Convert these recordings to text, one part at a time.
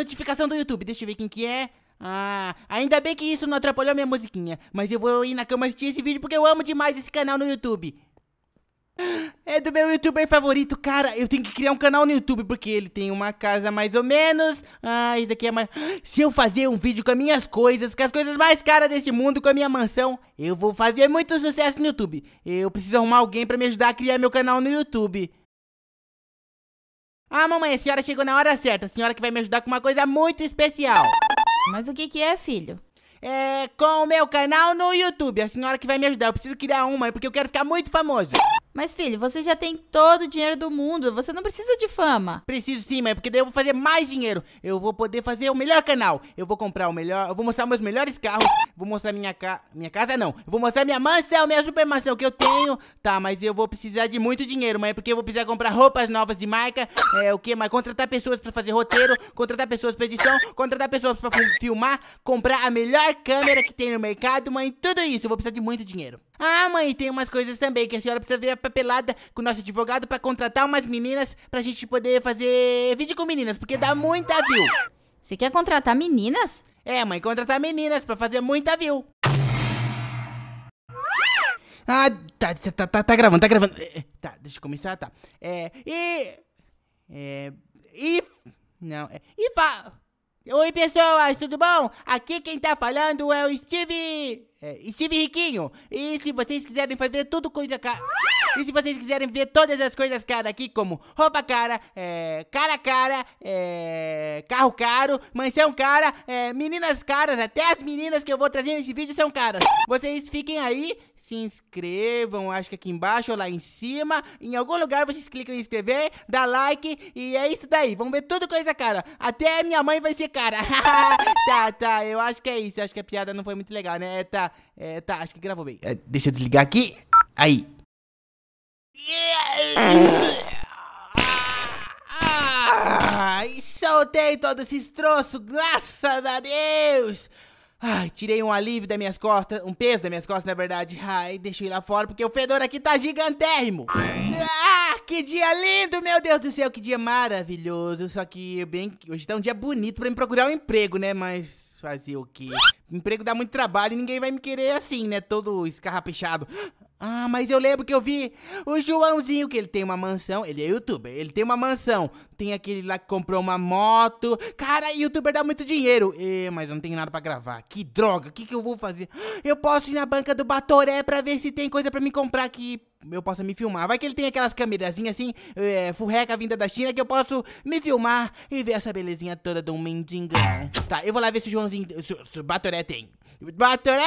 Notificação do YouTube, deixa eu ver quem que é. Ah, ainda bem que isso não atrapalhou minha musiquinha. Mas eu vou ir na cama assistir esse vídeo porque eu amo demais esse canal no YouTube. É do meu youtuber favorito, cara. Eu tenho que criar um canal no YouTube porque ele tem uma casa mais ou menos. Ah, isso daqui é mais. Se eu fazer um vídeo com as minhas coisas, com as coisas mais caras desse mundo, com a minha mansão, eu vou fazer muito sucesso no YouTube. Eu preciso arrumar alguém pra me ajudar a criar meu canal no YouTube. Ah, mamãe, a senhora chegou na hora certa. A senhora que vai me ajudar com uma coisa muito especial. Mas o que que é, filho? É com o meu canal no YouTube. A senhora que vai me ajudar. Eu preciso criar uma, porque eu quero ficar muito famoso. Mas, filho, você já tem todo o dinheiro do mundo. Você não precisa de fama. Preciso sim, mãe, porque daí eu vou fazer mais dinheiro. Eu vou poder fazer o melhor canal. Eu vou comprar o melhor. Eu vou mostrar meus melhores carros. Vou mostrar minha casa. Minha casa não. Eu vou mostrar minha mansão, minha super mansão que eu tenho. Tá, mas eu vou precisar de muito dinheiro, mãe, é porque eu vou precisar comprar roupas novas de marca. É o que, mas contratar pessoas pra fazer roteiro, contratar pessoas pra edição, contratar pessoas pra filmar, comprar a melhor câmera que tem no mercado, mãe. Tudo isso. Eu vou precisar de muito dinheiro. Ah, mãe, tem umas coisas também que a senhora precisa ver a papelada com o nosso advogado para contratar umas meninas pra gente poder fazer vídeo com meninas, porque dá muita view. Você quer contratar meninas? É, mãe, contratar meninas pra fazer muita view. Ah, tá, tá, tá, tá gravando, tá gravando. Tá, deixa eu começar, tá. É, e... É... E... Não, é... E fa... Oi, pessoas, tudo bom? Aqui quem tá falando é o Steve... É, estive riquinho. E se vocês quiserem fazer tudo coisa cara. E se vocês quiserem ver todas as coisas cara aqui, como roupa cara, é, cara cara, é, carro caro, mansão cara, é, meninas caras, até as meninas que eu vou trazer nesse vídeo são caras. Vocês fiquem aí, se inscrevam, acho que aqui embaixo ou lá em cima. Em algum lugar vocês clicam em inscrever, dá like e é isso daí. Vamos ver tudo coisa cara. Até minha mãe vai ser cara. tá, tá, eu acho que é isso. Eu acho que a piada não foi muito legal, né? É, tá tá? É, tá, acho que gravou bem. É, deixa eu desligar aqui. Aí. soltei todos esses troços graças a Deus! Ai, tirei um alívio das minhas costas, um peso das minhas costas, na verdade. Ai, deixei lá fora porque o fedor aqui tá gigantérrimo. Ah! que dia lindo, meu Deus do céu, que dia maravilhoso. Só que bem, hoje tá um dia bonito para me procurar um emprego, né? Mas fazer o quê? Emprego dá muito trabalho e ninguém vai me querer assim, né? Todo escarrapichado. Ah, mas eu lembro que eu vi o Joãozinho, que ele tem uma mansão. Ele é youtuber, ele tem uma mansão. Tem aquele lá que comprou uma moto. Cara, youtuber dá muito dinheiro. E, mas eu não tenho nada para gravar. Que droga, o que, que eu vou fazer? Eu posso ir na banca do Batoré pra ver se tem coisa para me comprar aqui eu possa me filmar. Vai que ele tem aquelas câmerazinhas assim, é, furreca vinda da China, que eu posso me filmar e ver essa belezinha toda de um mendigão. Tá, eu vou lá ver se o Joãozinho. Se, se o Batoré tem. Batoré!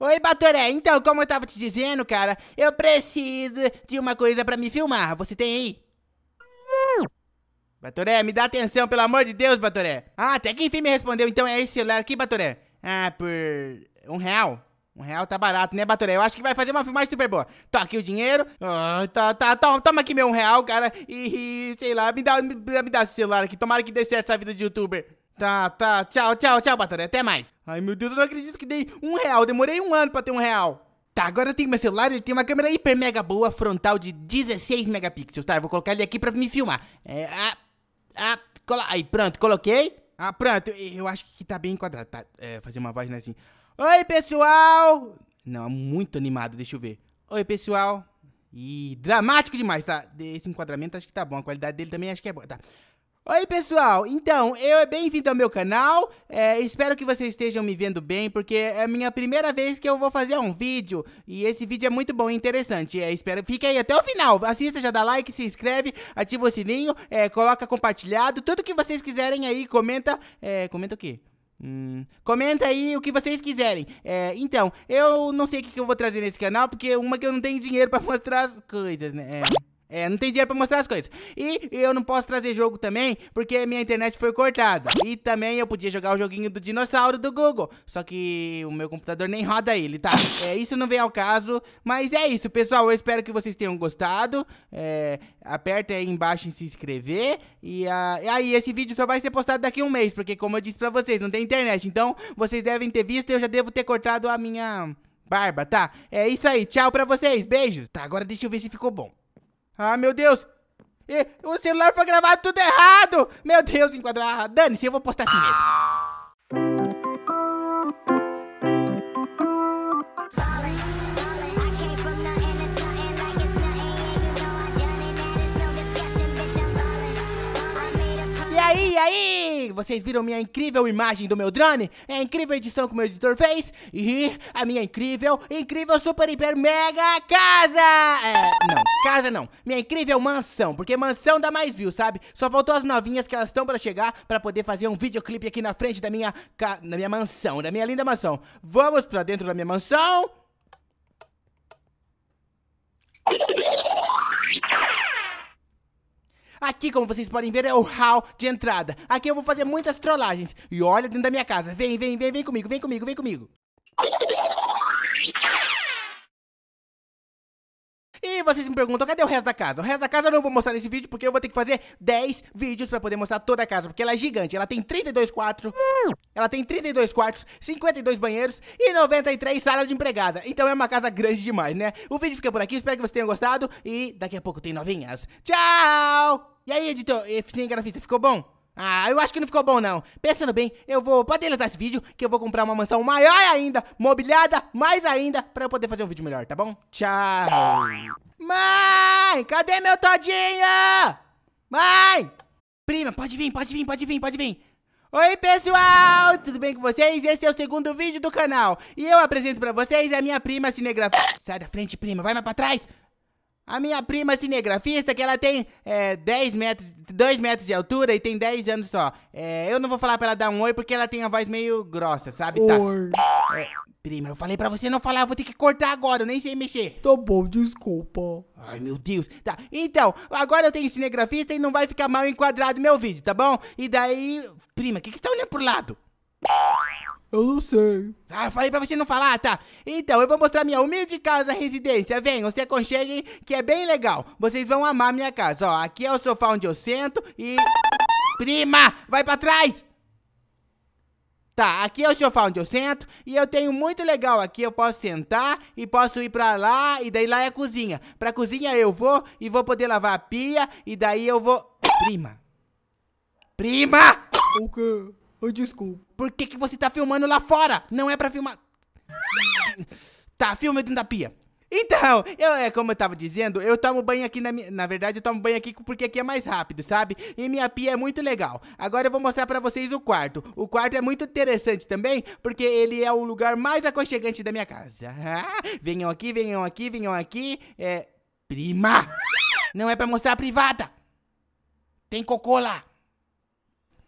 Oi, Batoré, então, como eu tava te dizendo, cara, eu preciso de uma coisa pra me filmar. Você tem aí? Batoré, me dá atenção, pelo amor de Deus, Batoré. Ah, até que enfim me respondeu, então é esse celular aqui, Batoré. Ah, por um real. Um real tá barato, né, Batoré? Eu acho que vai fazer uma filmagem super boa. Tô aqui o dinheiro. Ah, tá, tá, toma, aqui meu um real, cara. E, e sei lá, me dá, me, me dá esse celular aqui. Tomara que dê certo essa vida de youtuber. Tá, tá. Tchau, tchau, tchau, Batoré. Até mais. Ai, meu Deus, eu não acredito que dei um real. demorei um ano pra ter um real. Tá, agora eu tenho meu celular, ele tem uma câmera hiper mega boa, frontal de 16 megapixels, tá? Eu vou colocar ele aqui pra me filmar. É, ah, ah, aí, pronto, coloquei. Ah, pronto, eu acho que tá bem enquadrado, tá? É, fazer uma voz né, assim... Oi, pessoal! Não, é muito animado, deixa eu ver. Oi, pessoal! E dramático demais, tá? Esse enquadramento acho que tá bom, a qualidade dele também acho que é boa, tá? Oi, pessoal! Então, eu é bem-vindo ao meu canal, é, espero que vocês estejam me vendo bem, porque é a minha primeira vez que eu vou fazer um vídeo, e esse vídeo é muito bom e interessante, é, espero, fica aí até o final, assista, já dá like, se inscreve, ativa o sininho, é, coloca compartilhado, tudo que vocês quiserem aí, comenta, é, comenta o quê? Hum, comenta aí o que vocês quiserem. É, então, eu não sei o que eu vou trazer nesse canal, porque uma que eu não tenho dinheiro para mostrar as coisas, né? É. É, não tem dinheiro pra mostrar as coisas. E, eu não posso trazer jogo também, porque minha internet foi cortada. E também eu podia jogar o joguinho do dinossauro do Google. Só que o meu computador nem roda ele, tá? É, isso não vem ao caso. Mas é isso, pessoal. Eu espero que vocês tenham gostado. É, aperta aí embaixo em se inscrever. E aí, esse vídeo só vai ser postado daqui a um mês, porque como eu disse pra vocês, não tem internet. Então, vocês devem ter visto e eu já devo ter cortado a minha barba, tá? É isso aí. Tchau pra vocês. Beijos. Tá, agora deixa eu ver se ficou bom. Ah, meu Deus! E, o celular foi gravado tudo errado! Meu Deus, enquadrar! Dane-se, eu vou postar assim mesmo. vocês viram minha incrível imagem do meu drone? É a incrível edição que o meu editor fez? E a minha incrível, incrível, super, hiper, mega casa! É, não, casa não. Minha incrível mansão, porque mansão dá mais view, sabe? Só faltou as novinhas que elas estão pra chegar pra poder fazer um videoclipe aqui na frente da minha, ca... na minha mansão, da minha linda mansão. Vamos pra dentro da minha mansão? Aqui, como vocês podem ver, é o hall de entrada. Aqui eu vou fazer muitas trollagens. E olha dentro da minha casa. Vem, vem, vem, vem comigo, vem comigo, vem comigo. vocês me perguntam, cadê o resto da casa? O resto da casa eu não vou mostrar nesse vídeo, porque eu vou ter que fazer 10 vídeos pra poder mostrar toda a casa, porque ela é gigante. Ela tem 32 quartos, ela tem 32 quartos, 52 banheiros e 93 salas de empregada. Então é uma casa grande demais, né? O vídeo fica por aqui, espero que vocês tenham gostado e daqui a pouco tem novinhas. Tchau! E aí, editor, eficiente grafista, ficou bom? Ah, eu acho que não ficou bom não. Pensando bem, eu vou. Pode deletar esse vídeo que eu vou comprar uma mansão maior ainda, mobiliada mais ainda, pra eu poder fazer um vídeo melhor, tá bom? Tchau. Mãe, cadê meu todinho? Mãe! Prima, pode vir, pode vir, pode vir, pode vir. Oi pessoal, tudo bem com vocês? Esse é o segundo vídeo do canal E eu apresento pra vocês a minha prima cinegrafia Sai da frente prima, vai mais pra trás a minha prima cinegrafista, que ela tem é, 10 metros, 2 metros de altura e tem 10 anos só. É, eu não vou falar pra ela dar um oi porque ela tem a voz meio grossa, sabe? Tá. É, prima, eu falei pra você não falar, vou ter que cortar agora, eu nem sei mexer. Tá bom, desculpa. Ai, meu Deus. Tá, então, agora eu tenho cinegrafista e não vai ficar mal enquadrado meu vídeo, tá bom? E daí... Prima, o que, que você tá olhando pro lado? Eu não sei. Ah, falei pra você não falar, tá? Então, eu vou mostrar minha humilde casa residência. Venham, se aconcheguem, que é bem legal. Vocês vão amar minha casa. Ó, aqui é o sofá onde eu sento e... Prima, vai pra trás! Tá, aqui é o sofá onde eu sento e eu tenho muito legal aqui, eu posso sentar e posso ir pra lá e daí lá é a cozinha. Pra cozinha eu vou e vou poder lavar a pia e daí eu vou... Prima! Prima! O quê? Oi, desculpa. Por que, que você tá filmando lá fora? Não é pra filmar. tá, filma dentro da pia. Então, eu, é como eu tava dizendo, eu tomo banho aqui na minha... Na verdade, eu tomo banho aqui porque aqui é mais rápido, sabe? E minha pia é muito legal. Agora eu vou mostrar pra vocês o quarto. O quarto é muito interessante também, porque ele é o lugar mais aconchegante da minha casa. venham aqui, venham aqui, venham aqui. É... Prima! Não é pra mostrar a privada! Tem cocô lá!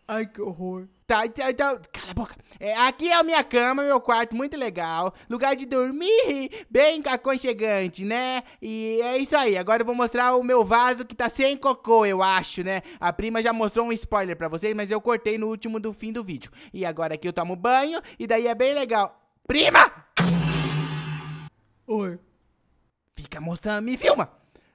Ai, que horror. Tá, então, então, cala a boca. É, aqui é a minha cama, meu quarto, muito legal. Lugar de dormir, bem aconchegante, né? E é isso aí. Agora eu vou mostrar o meu vaso que tá sem cocô, eu acho, né? A prima já mostrou um spoiler pra vocês, mas eu cortei no último do fim do vídeo. E agora aqui eu tomo banho, e daí é bem legal. Prima! Oi. Fica mostrando, me filma!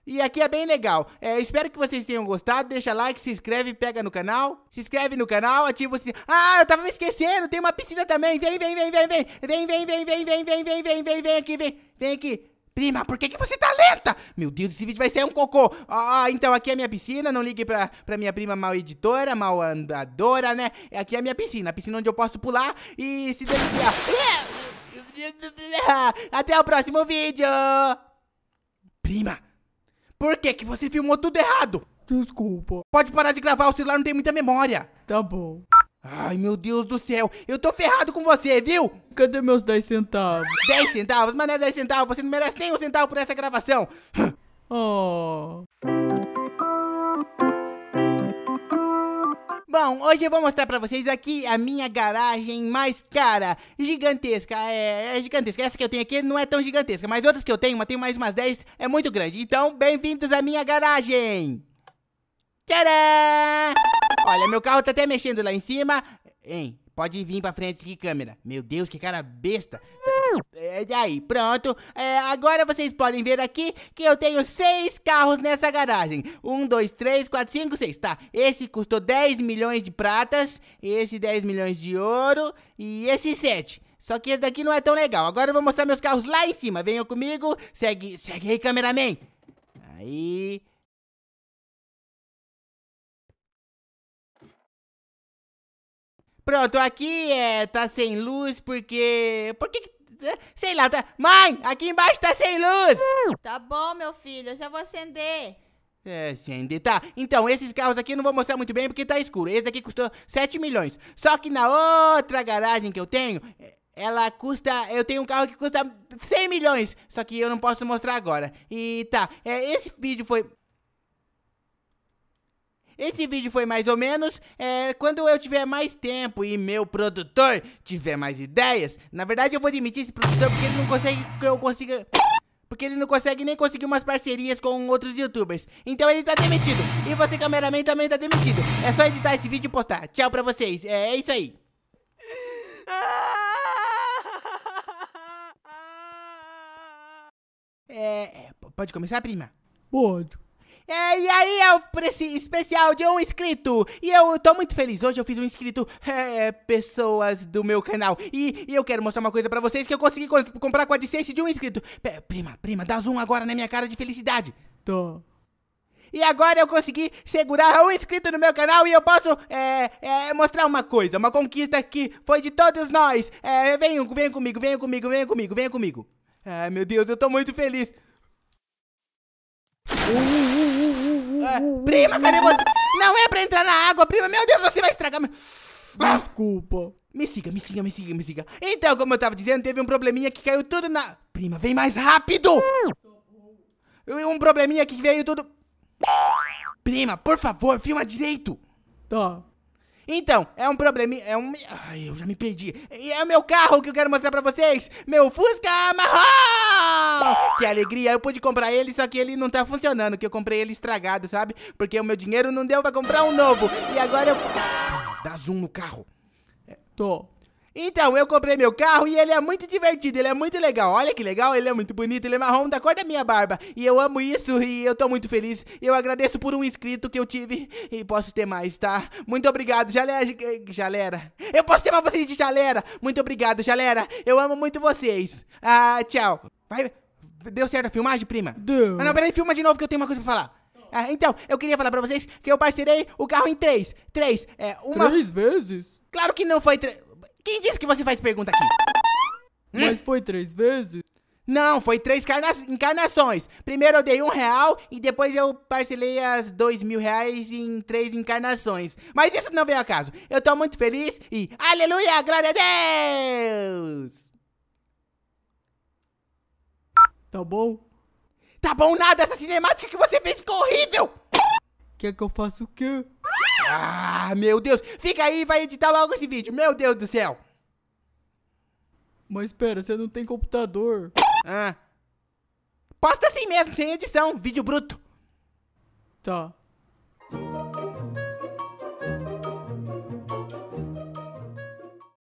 E aqui é bem legal. É, espero que vocês tenham gostado. Deixa like, se inscreve, pega no canal. Se inscreve no canal, ativa o sininho. Ah, eu tava me esquecendo, tem uma piscina também. Vem, vem, vem, vem, vem. Vem, vem, vem, vem, vem, vem, vem, vem, vem, vem aqui, vem. Vem aqui. Prima, por que, que você tá lenta? Meu Deus, esse vídeo vai ser um cocô. Ah, então aqui é a minha piscina. Não ligue pra, pra minha prima mal editora, mal andadora, né? É, aqui é a minha piscina. A piscina onde eu posso pular e se deliciar. Até o próximo vídeo. Prima. Por que que você filmou tudo errado? Desculpa. Pode parar de gravar, o celular não tem muita memória. Tá bom. Ai, meu Deus do céu, eu tô ferrado com você, viu? Cadê meus 10 centavos? 10 centavos? Mas não é 10 centavos, você não merece nem um centavo por essa gravação. Oh. Bom, hoje eu vou mostrar pra vocês aqui a minha garagem mais cara, gigantesca, é, é, gigantesca, essa que eu tenho aqui não é tão gigantesca, mas outras que eu tenho, mas tem mais umas 10, é muito grande, então bem-vindos à minha garagem! Tcharam! Olha, meu carro tá até mexendo lá em cima, hein, Pode vir pra frente aqui, câmera. Meu Deus, que cara besta. É, é, aí, pronto. É, agora vocês podem ver aqui que eu tenho seis carros nessa garagem. Um, dois, três, quatro, cinco, seis. Tá, esse custou 10 milhões de pratas, esse 10 milhões de ouro e esse sete. Só que esse daqui não é tão legal. Agora eu vou mostrar meus carros lá em cima. Venham comigo. Segue, segue aí, cameraman. Aí... Pronto, aqui é, tá sem luz porque. Por que. que é, Sei lá, tá. Mãe, aqui embaixo tá sem luz! Tá bom, meu filho, eu já vou acender. É, acender. tá. Então, esses carros aqui eu não vou mostrar muito bem porque tá escuro. Esse aqui custou 7 milhões. Só que na outra garagem que eu tenho, é, ela custa. Eu tenho um carro que custa 100 milhões. Só que eu não posso mostrar agora. E tá, é, esse vídeo foi esse vídeo foi mais ou menos. É, quando eu tiver mais tempo e meu produtor tiver mais ideias, na verdade eu vou demitir esse produtor porque ele não consegue que eu consiga porque ele não consegue nem conseguir umas parcerias com outros youtubers. Então ele tá demitido. E você, cameraman, também tá demitido. É só editar esse vídeo e postar. Tchau pra vocês. É, é isso aí. É, é pode começar, prima? Pode. É, e aí é o especial de um inscrito. E eu tô muito feliz. Hoje eu fiz um inscrito, é, pessoas do meu canal. E, e, eu quero mostrar uma coisa pra vocês que eu consegui co comprar com a AdSense de um inscrito. P prima, prima, dá zoom agora na minha cara de felicidade. Tô. E agora eu consegui segurar um inscrito no meu canal e eu posso é, é, mostrar uma coisa, uma conquista que foi de todos nós. É, venham, comigo, venha comigo, venha comigo, venha comigo. Ai, meu Deus, eu tô muito feliz. Uh. É, prima, cadê você? Não é pra entrar na água, prima. Meu Deus, você vai estragar. Ah. Desculpa. Me siga, me siga, me siga, me siga. Então, como eu tava dizendo, teve um probleminha que caiu tudo na... Prima, vem mais rápido! Um probleminha que veio tudo... Prima, por favor, filma direito! Tá. Então, é um problema, é um... Ai, eu já me perdi. E é o meu carro que eu quero mostrar pra vocês. Meu Fusca marrom! Que alegria, eu pude comprar ele, só que ele não tá funcionando, que eu comprei ele estragado, sabe? Porque o meu dinheiro não deu pra comprar um novo. E agora eu... Dá zoom no carro. É, Tô. Então, eu comprei meu carro e ele é muito divertido, ele é muito legal. Olha que legal, ele é muito bonito, ele é marrom da cor da minha barba. E eu amo isso e eu tô muito feliz. Eu agradeço por um inscrito que eu tive e posso ter mais, tá? Muito obrigado, galera. Eu posso chamar vocês de galera. Muito obrigado, galera. Eu amo muito vocês. Ah, tchau. Vai. Deu certo a filmagem, prima? Deu. Ah, não, peraí, filma de novo que eu tenho uma coisa pra falar. Ah, então, eu queria falar pra vocês que eu parcerei o carro em três. Três, é, uma... Três vezes? Claro que não foi três... Quem disse que você faz pergunta aqui? Hum? Mas foi três vezes? Não, foi três encarnações. Primeiro eu dei um real e depois eu parcelei as dois mil reais em três encarnações. Mas isso não veio a caso. Eu tô muito feliz e aleluia, glória a Deus! Tá bom? Tá bom nada, essa cinemática que você fez ficou horrível! Quer que eu faça o quê? Ah, meu Deus! Fica aí e vai editar logo esse vídeo, meu Deus do céu! Mas espera, você não tem computador. Ah. Posta assim mesmo, sem edição, vídeo bruto. Tá.